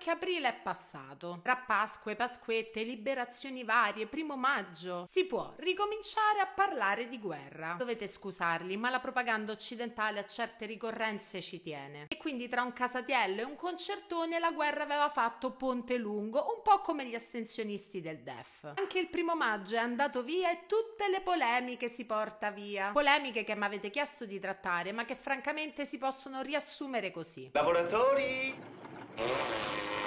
anche aprile è passato. Tra Pasque, Pasquette, liberazioni varie, primo maggio, si può ricominciare a parlare di guerra. Dovete scusarli, ma la propaganda occidentale a certe ricorrenze ci tiene. E quindi tra un casatiello e un concertone la guerra aveva fatto ponte lungo, un po' come gli astensionisti del DEF. Anche il primo maggio è andato via e tutte le polemiche si porta via. Polemiche che mi avete chiesto di trattare, ma che francamente si possono riassumere così. Lavoratori Oh,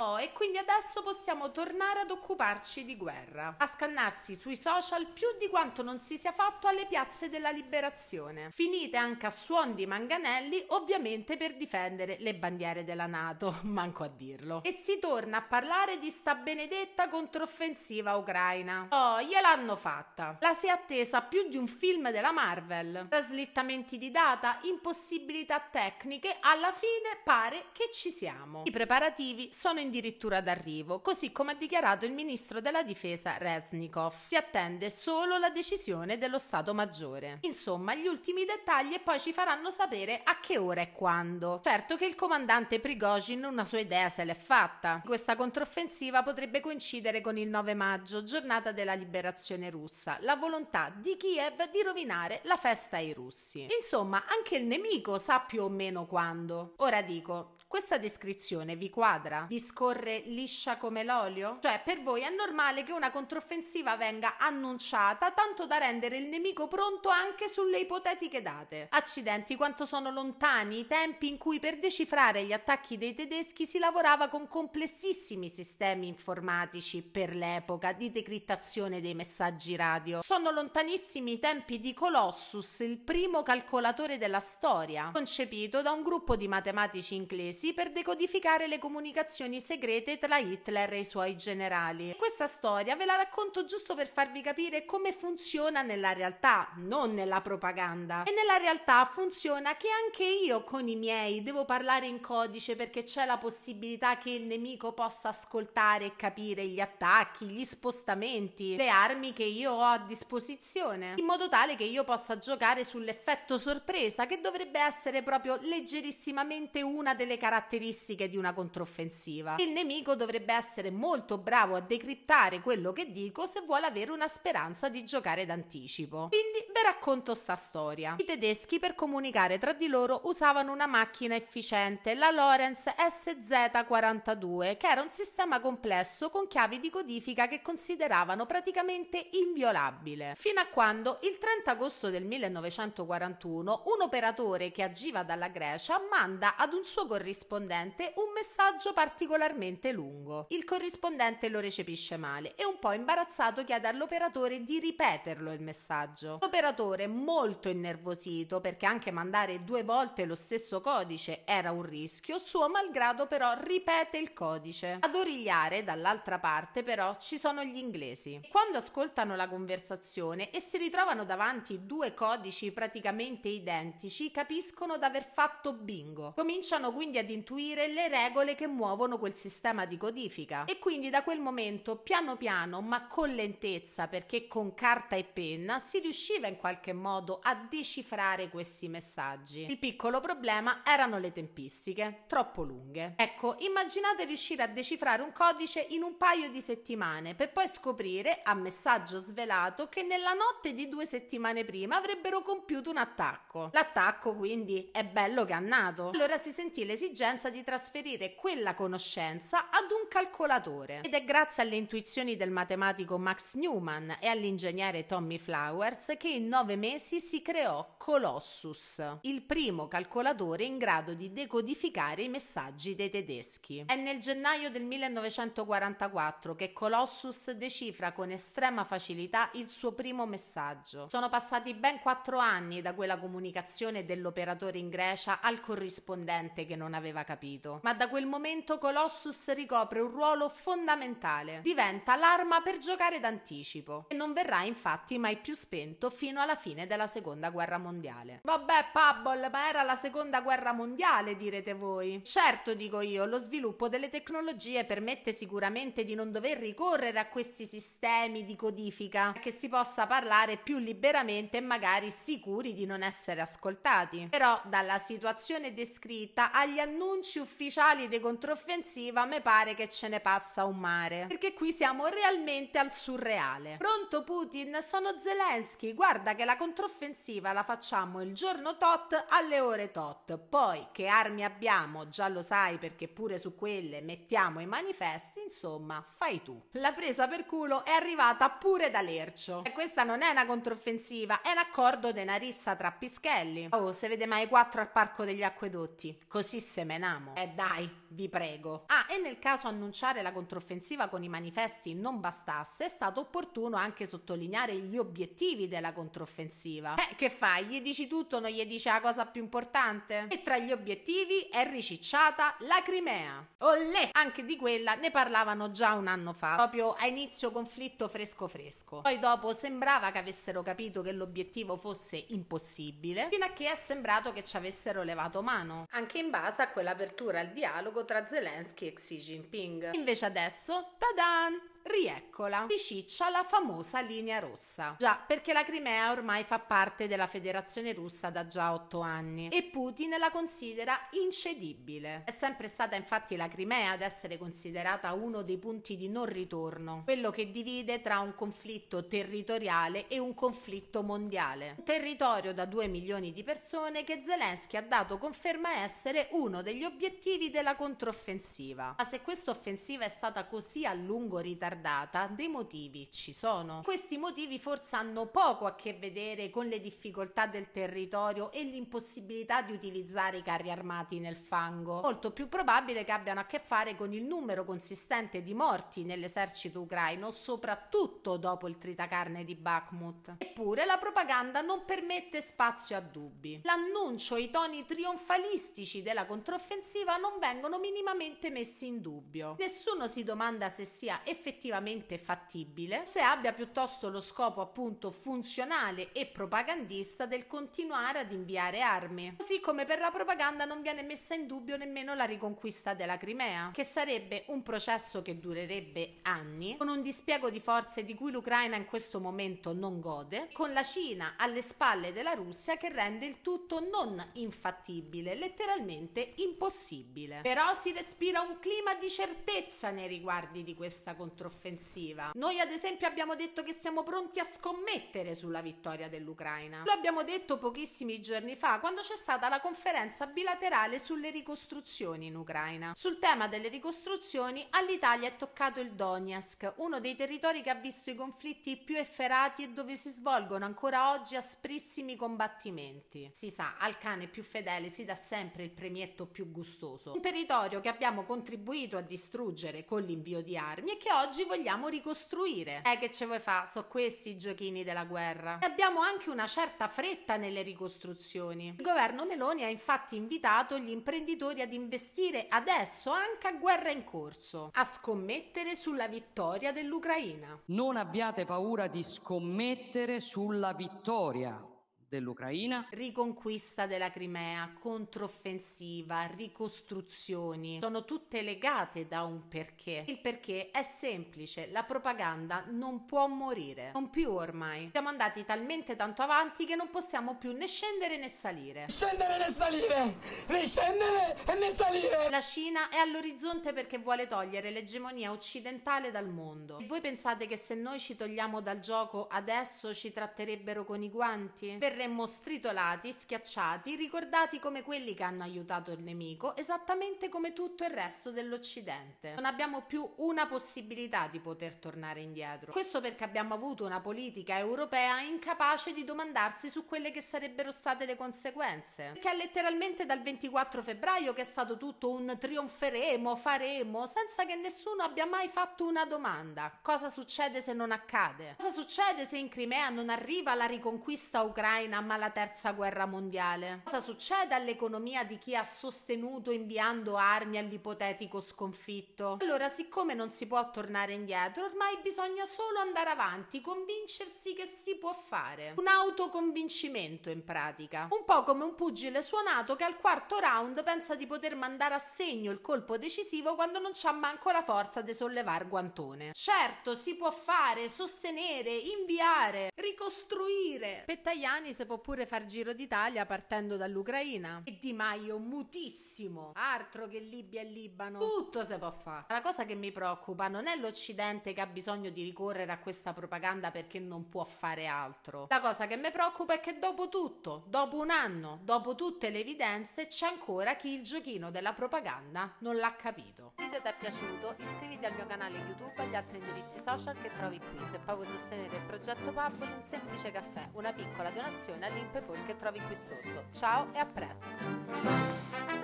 Oh, e quindi adesso possiamo tornare ad occuparci di guerra, a scannarsi sui social più di quanto non si sia fatto alle piazze della liberazione. Finite anche a suon di manganelli, ovviamente per difendere le bandiere della Nato, manco a dirlo. E si torna a parlare di sta benedetta controffensiva ucraina. Oh, gliel'hanno fatta. La si è attesa più di un film della Marvel. Traslettamenti di data, impossibilità tecniche, alla fine pare che ci siamo. I preparativi sono in dirittura d'arrivo, così come ha dichiarato il ministro della difesa Reznikov. Si attende solo la decisione dello Stato Maggiore. Insomma, gli ultimi dettagli e poi ci faranno sapere a che ora e quando. Certo che il comandante Prigozhin una sua idea se l'è fatta. Questa controffensiva potrebbe coincidere con il 9 maggio, giornata della liberazione russa, la volontà di Kiev di rovinare la festa ai russi. Insomma, anche il nemico sa più o meno quando. Ora dico, questa descrizione vi quadra? Vi scorre liscia come l'olio? Cioè, per voi è normale che una controffensiva venga annunciata tanto da rendere il nemico pronto anche sulle ipotetiche date. Accidenti, quanto sono lontani i tempi in cui per decifrare gli attacchi dei tedeschi si lavorava con complessissimi sistemi informatici per l'epoca di decrittazione dei messaggi radio. Sono lontanissimi i tempi di Colossus, il primo calcolatore della storia, concepito da un gruppo di matematici inglesi inglesi per decodificare le comunicazioni segrete tra Hitler e i suoi generali. Questa storia ve la racconto giusto per farvi capire come funziona nella realtà, non nella propaganda. E nella realtà funziona che anche io con i miei devo parlare in codice perché c'è la possibilità che il nemico possa ascoltare e capire gli attacchi, gli spostamenti, le armi che io ho a disposizione, in modo tale che io possa giocare sull'effetto sorpresa che dovrebbe essere proprio leggerissimamente una delle caratteristiche caratteristiche di una controffensiva. Il nemico dovrebbe essere molto bravo a decriptare quello che dico se vuole avere una speranza di giocare d'anticipo. Quindi vi racconto sta storia. I tedeschi per comunicare tra di loro usavano una macchina efficiente, la Lorenz SZ42, che era un sistema complesso con chiavi di codifica che consideravano praticamente inviolabile. Fino a quando il 30 agosto del 1941 un operatore che agiva dalla Grecia manda ad un suo corrispondente corrispondente un messaggio particolarmente lungo. Il corrispondente lo recepisce male e un po' imbarazzato chiede all'operatore di ripeterlo il messaggio. L'operatore molto innervosito perché anche mandare due volte lo stesso codice era un rischio, suo malgrado però ripete il codice. Ad origliare dall'altra parte però ci sono gli inglesi. Quando ascoltano la conversazione e si ritrovano davanti due codici praticamente identici, capiscono d'aver fatto bingo. Cominciano quindi a ad intuire le regole che muovono quel sistema di codifica. E quindi da quel momento, piano piano, ma con lentezza, perché con carta e penna, si riusciva in qualche modo a decifrare questi messaggi. Il piccolo problema erano le tempistiche, troppo lunghe. Ecco, immaginate riuscire a decifrare un codice in un paio di settimane, per poi scoprire, a messaggio svelato, che nella notte di due settimane prima avrebbero compiuto un attacco. L'attacco quindi è bello che è nato. Allora si sentì l'esigenza l'intelligenza di trasferire quella conoscenza ad un calcolatore. Ed è grazie alle intuizioni del matematico Max Newman e all'ingegnere Tommy Flowers che in nove mesi si creò Colossus, il primo calcolatore in grado di decodificare i messaggi dei tedeschi. È nel gennaio del 1944 che Colossus decifra con estrema facilità il suo primo messaggio. Sono passati ben quattro anni da quella comunicazione dell'operatore in Grecia al corrispondente che non aveva aveva capito. Ma da quel momento Colossus ricopre un ruolo fondamentale. Diventa l'arma per giocare d'anticipo e non verrà infatti mai più spento fino alla fine della seconda guerra mondiale. Vabbè, Pubble, ma era la seconda guerra mondiale, direte voi. Certo, dico io, lo sviluppo delle tecnologie permette sicuramente di non dover ricorrere a questi sistemi di codifica, che si possa parlare più liberamente e magari sicuri di non essere ascoltati. Però dalla situazione descritta agli annunci annunci ufficiali di controffensiva mi pare che ce ne passa un mare. Perché qui siamo realmente al surreale. Pronto Putin, sono Zelensky, guarda che la controffensiva la facciamo il giorno tot alle ore tot. Poi che armi abbiamo, già lo sai perché pure su quelle mettiamo i manifesti, insomma, fai tu. La presa per culo è arrivata pure da Lercio. E questa non è una controffensiva, è un accordo denarissa tra Pischelli. Oh, se vede mai quattro al parco degli acquedotti. Così si se me n'amo. E eh dai! vi prego. Ah, e nel caso annunciare la controffensiva con i manifesti non bastasse, è stato opportuno anche sottolineare gli obiettivi della controffensiva. Eh, che fai? Gli dici tutto, non gli dici la cosa più importante? E tra gli obiettivi è ricicciata la Crimea. Ollè! Anche di quella ne parlavano già un anno fa, proprio a inizio conflitto fresco fresco. Poi dopo sembrava che avessero capito che l'obiettivo fosse impossibile, fino a che è sembrato che ci avessero levato mano. Anche in base a quell'apertura al dialogo dialogo tra Zelensky e Xi Jinping. Invece adesso, ta-da! rieccola di ciccia la famosa linea rossa. Già, perché la Crimea ormai fa parte della Federazione Russa da già otto anni e Putin la considera incedibile. È sempre stata infatti la Crimea ad essere considerata uno dei punti di non ritorno, quello che divide tra un conflitto territoriale e un conflitto mondiale. Un territorio da 2 milioni di persone che Zelensky ha dato conferma essere uno degli obiettivi della controffensiva. Ma se questa offensiva è stata così a lungo ritardata, ritardata, dei motivi ci sono. Questi motivi forse hanno poco a che vedere con le difficoltà del territorio e l'impossibilità di utilizzare i carri armati nel fango. Molto più probabile che abbiano a che fare con il numero consistente di morti nell'esercito ucraino, soprattutto dopo il tritacarne di Bakhmut. Eppure la propaganda non permette spazio a dubbi. L'annuncio e i toni trionfalistici della controffensiva non vengono minimamente messi in dubbio. Nessuno si domanda se sia effettivamente effettivamente fattibile, se abbia piuttosto lo scopo appunto funzionale e propagandista del continuare ad inviare armi. Così come per la propaganda non viene messa in dubbio nemmeno la riconquista della Crimea, che sarebbe un processo che durerebbe anni, con un dispiego di forze di cui l'Ucraina in questo momento non gode, con la Cina alle spalle della Russia che rende il tutto non infattibile, letteralmente impossibile. Però si respira un clima di certezza nei riguardi di questa controversia controffensiva. Noi ad esempio abbiamo detto che siamo pronti a scommettere sulla vittoria dell'Ucraina. Lo abbiamo detto pochissimi giorni fa quando c'è stata la conferenza bilaterale sulle ricostruzioni in Ucraina. Sul tema delle ricostruzioni all'Italia è toccato il Donetsk, uno dei territori che ha visto i conflitti più efferati e dove si svolgono ancora oggi asprissimi combattimenti. Si sa, al cane più fedele si dà sempre il premietto più gustoso. Un territorio che abbiamo contribuito a distruggere con l'invio di armi e che oggi oggi vogliamo ricostruire. Eh, che ce vuoi fare? Sono questi i giochini della guerra. E abbiamo anche una certa fretta nelle ricostruzioni. Il governo Meloni ha infatti invitato gli imprenditori ad investire adesso anche a guerra in corso, a scommettere sulla vittoria dell'Ucraina. Non abbiate paura di scommettere sulla vittoria dell'Ucraina. Riconquista della Crimea, controffensiva, ricostruzioni, sono tutte legate da un perché. Il perché è semplice, la propaganda non può morire, non più ormai. Siamo andati talmente tanto avanti che non possiamo più né scendere né salire. Scendere né salire, né scendere né salire. La Cina è all'orizzonte perché vuole togliere l'egemonia occidentale dal mondo. E voi pensate che se noi ci togliamo dal gioco adesso ci tratterebbero con i guanti? Per verremmo stritolati, schiacciati, ricordati come quelli che hanno aiutato il nemico, esattamente come tutto il resto dell'Occidente. Non abbiamo più una possibilità di poter tornare indietro. Questo perché abbiamo avuto una politica europea incapace di domandarsi su quelle che sarebbero state le conseguenze. Perché è letteralmente dal 24 febbraio che è stato tutto un trionferemo, faremo, senza che nessuno abbia mai fatto una domanda. Cosa succede se non accade? Cosa succede se in Crimea non arriva la riconquista ucraina? Ucraina ma la terza guerra mondiale. Cosa succede all'economia di chi ha sostenuto inviando armi all'ipotetico sconfitto? Allora, siccome non si può tornare indietro, ormai bisogna solo andare avanti, convincersi che si può fare. Un autoconvincimento in pratica. Un po' come un pugile suonato che al quarto round pensa di poter mandare a segno il colpo decisivo quando non c'ha manco la forza di sollevare guantone. Certo, si può fare, sostenere, inviare, ricostruire. Pettagliani si può pure far giro d'Italia partendo dall'Ucraina. E Di Maio mutissimo, altro che Libia e Libano. Tutto si può fare. La cosa che mi preoccupa non è l'Occidente che ha bisogno di ricorrere a questa propaganda perché non può fare altro. La cosa che mi preoccupa è che dopo tutto, dopo un anno, dopo tutte le evidenze, c'è ancora chi il giochino della propaganda non l'ha capito. Se il video ti è piaciuto, iscriviti al mio canale YouTube e agli altri indirizzi social che trovi qui. Se poi vuoi sostenere il progetto Pub, un semplice caffè, una piccola donazione informazioni all'Impeball che trovi qui sotto. Ciao e a presto!